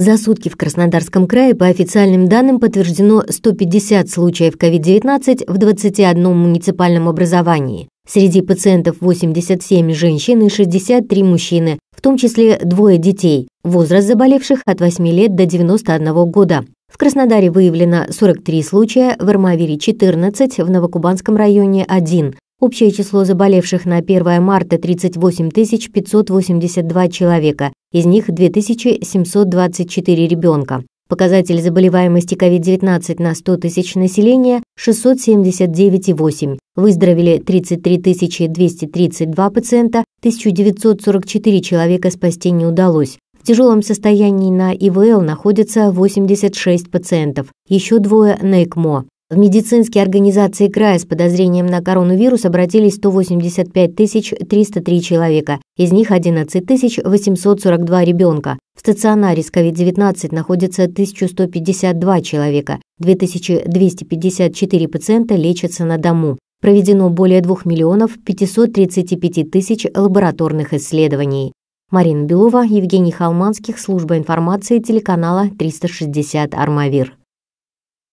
За сутки в Краснодарском крае, по официальным данным, подтверждено 150 случаев COVID-19 в 21 муниципальном образовании. Среди пациентов 87 женщин и 63 мужчины, в том числе двое детей. Возраст заболевших от 8 лет до 91 года. В Краснодаре выявлено 43 случая, в Армавире 14, в Новокубанском районе 1. Общее число заболевших на 1 марта 38 582 человека из них 2724 ребенка. Показатель заболеваемости COVID-19 на 100 тысяч населения 679,8. Выздоровели 33 232 пациента, 1944 человека спасти не удалось. В тяжелом состоянии на ИВЛ находятся 86 пациентов, еще двое на ЭКМО. В медицинские организации края с подозрением на коронавирус обратились 185 303 человека, из них 11 842 ребенка. В стационаре с COVID-19 находится 1152 человека, 2254 пациента лечатся на дому. Проведено более 2 миллионов 535 тысяч лабораторных исследований. Марина Белова, Евгений Халманских, служба информации телеканала 360 «Армавир».